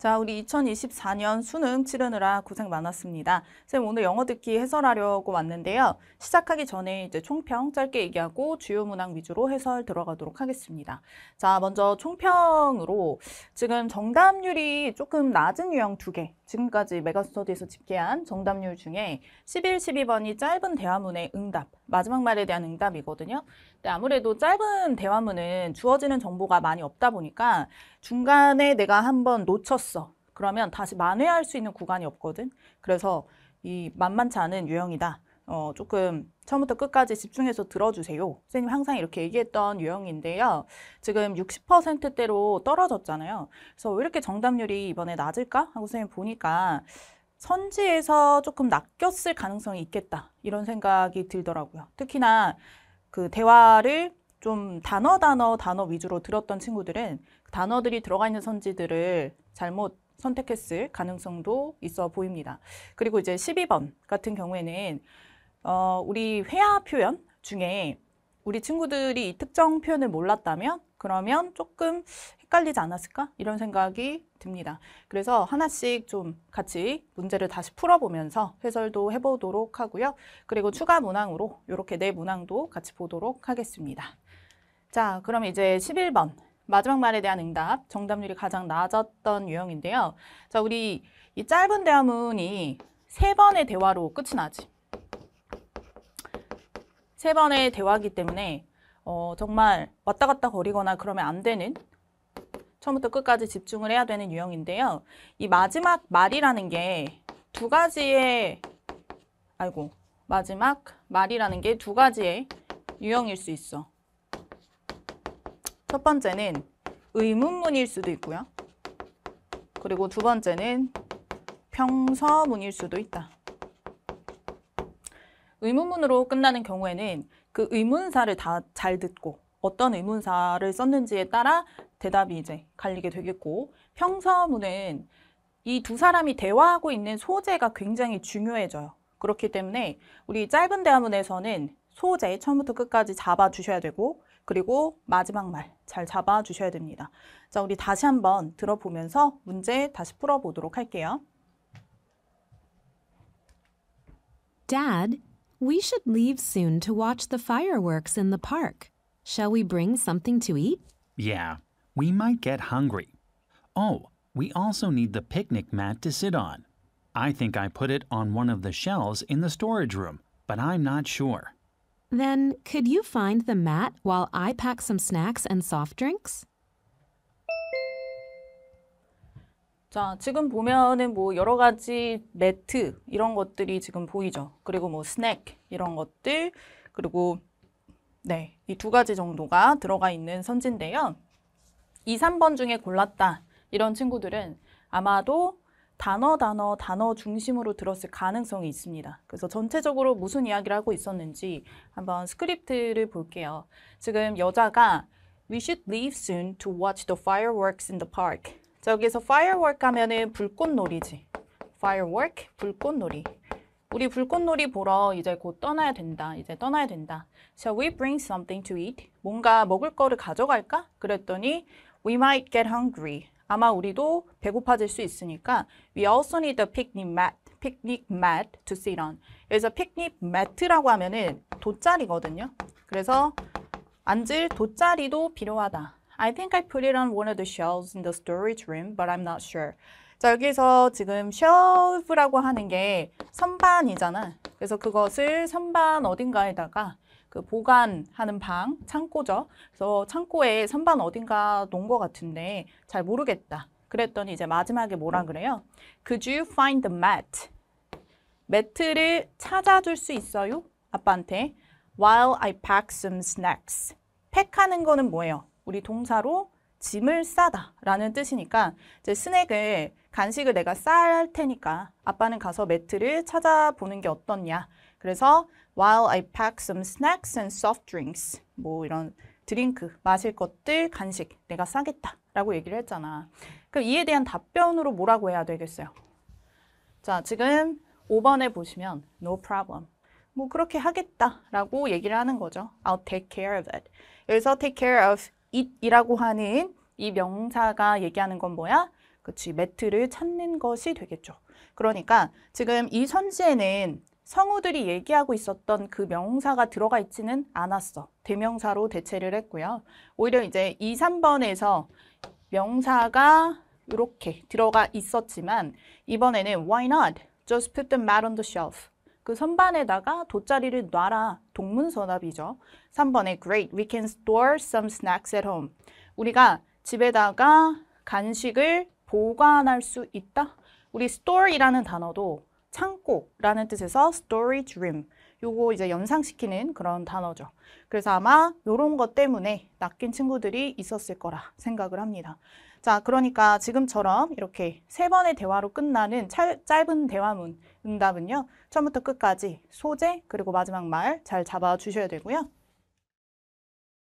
자, 우리 2024년 수능 치르느라 고생 많았습니다. 쌤, 오늘 영어 듣기 해설하려고 왔는데요. 시작하기 전에 이제 총평 짧게 얘기하고 주요 문항 위주로 해설 들어가도록 하겠습니다. 자, 먼저 총평으로 지금 정답률이 조금 낮은 유형 두 개, 지금까지 메가스터디에서 집계한 정답률 중에 11, 12번이 짧은 대화문의 응답, 마지막 말에 대한 응답이거든요. 근데 아무래도 짧은 대화문은 주어지는 정보가 많이 없다 보니까 중간에 내가 한번 놓쳤어. 그러면 다시 만회할 수 있는 구간이 없거든. 그래서 이 만만치 않은 유형이다. 어, 조금 처음부터 끝까지 집중해서 들어주세요. 선생님 항상 이렇게 얘기했던 유형인데요. 지금 60%대로 떨어졌잖아요. 그래서 왜 이렇게 정답률이 이번에 낮을까? 하고 선생님 보니까 선지에서 조금 낚였을 가능성이 있겠다. 이런 생각이 들더라고요. 특히나 그 대화를 좀 단어 단어 단어 위주로 들었던 친구들은 단어들이 들어가 있는 선지들을 잘못 선택했을 가능성도 있어 보입니다. 그리고 이제 12번 같은 경우에는 어, 우리 회화 표현 중에 우리 친구들이 이 특정 표현을 몰랐다면 그러면 조금 헷갈리지 않았을까? 이런 생각이 듭니다. 그래서 하나씩 좀 같이 문제를 다시 풀어보면서 해설도 해보도록 하고요. 그리고 추가 문항으로 이렇게 네 문항도 같이 보도록 하겠습니다. 자, 그럼 이제 11번 마지막 말에 대한 응답 정답률이 가장 낮았던 유형인데요. 자, 우리 이 짧은 대화문이 세 번의 대화로 끝이 나지. 세 번의 대화기 때문에 어, 정말 왔다 갔다 거리거나 그러면 안 되는 처음부터 끝까지 집중을 해야 되는 유형인데요. 이 마지막 말이라는 게 두 가지의 아이고 마지막 말이라는 게 두 가지의 유형일 수 있어. 첫 번째는 의문문일 수도 있고요. 그리고 두 번째는 평서문일 수도 있다. 의문문으로 끝나는 경우에는 그 의문사를 다 잘 듣고 어떤 의문사를 썼는지에 따라 대답이 이제 갈리게 되겠고 평서문은 이 두 사람이 대화하고 있는 소재가 굉장히 중요해져요. 그렇기 때문에 우리 짧은 대화문에서는 소재 처음부터 끝까지 잡아주셔야 되고 그리고 마지막 말 잘 잡아주셔야 됩니다. 자, 우리 다시 한번 들어보면서 문제 다시 풀어보도록 할게요. Dad, We should leave soon to watch the fireworks in the park. Shall we bring something to eat? Yeah, we might get hungry. Oh, we also need the picnic mat to sit on. I think I put it on one of the shelves in the storage room, but I'm not sure. Then, could you find the mat while I pack some snacks and soft drinks? 자, 지금 보면은 뭐 여러 가지 매트 이런 것들이 지금 보이죠. 그리고 뭐 스낵 이런 것들 그리고 네, 이 두 가지 정도가 들어가 있는 선지인데요. 2, 3번 중에 골랐다 이런 친구들은 아마도 단어 단어 단어 중심으로 들었을 가능성이 있습니다. 그래서 전체적으로 무슨 이야기를 하고 있었는지 한번 스크립트를 볼게요. 지금 여자가 We should leave soon to watch the fireworks in the park. 자, 여기서 firework 하면은 불꽃놀이지. firework, 불꽃놀이. 우리 불꽃놀이 보러 이제 곧 떠나야 된다. 이제 떠나야 된다. Shall we bring something to eat? 뭔가 먹을 거를 가져갈까? 그랬더니 we might get hungry. 아마 우리도 배고파질 수 있으니까 we also need a picnic mat. picnic mat to sit on. 여기서 picnic mat라고 하면은 돗자리거든요. 그래서 앉을 돗자리도 필요하다. I think I put it on one of the shelves in the storage room, but I'm not sure. 자, 여기서 지금 shelf라고 하는 게 선반이잖아. 그래서 그것을 선반 어딘가에다가 그 보관하는 방, 창고죠. 그래서 창고에 선반 어딘가 놓은 것 같은데 잘 모르겠다. 그랬더니 이제 마지막에 뭐라 그래요? Could you find the mat? 매트를 찾아줄 수 있어요? 아빠한테. While I pack some snacks. 팩하는 거는 뭐예요? 우리 동사로 짐을 싸다 라는 뜻이니까 이제 스낵을 간식을 내가 쌀 테니까 아빠는 가서 매트를 찾아보는 게 어떻냐 그래서 while I pack some snacks and soft drinks 뭐 이런 드링크, 마실 것들, 간식 내가 싸겠다 라고 얘기를 했잖아 그럼 이에 대한 답변으로 뭐라고 해야 되겠어요? 자 지금 5번에 보시면 no problem 뭐 그렇게 하겠다 라고 얘기를 하는 거죠 I'll take care of it 여기서 take care of it이라고 하는 이 명사가 얘기하는 건 뭐야? 그치, 매트를 찾는 것이 되겠죠. 그러니까 지금 이 선지에는 성우들이 얘기하고 있었던 그 명사가 들어가 있지는 않았어. 대명사로 대체를 했고요. 오히려 이제 2, 3번에서 명사가 이렇게 들어가 있었지만 이번에는 why not? Just put the mat on the shelf. 그 선반에다가 돗자리를 놔라. 동문서답이죠. 3번에 great. We can store some snacks at home. 우리가 집에다가 간식을 보관할 수 있다. 우리 store이라는 단어도 창고라는 뜻에서 storage room. 요거 이제 연상시키는 그런 단어죠. 그래서 아마 요런 것 때문에 낚인 친구들이 있었을 거라 생각을 합니다. 자, 그러니까 지금처럼 이렇게 세 번의 대화로 끝나는 찰, 짧은 대화문 응답은요. 처음부터 끝까지 소재 그리고 마지막 말 잘 잡아 주셔야 되고요.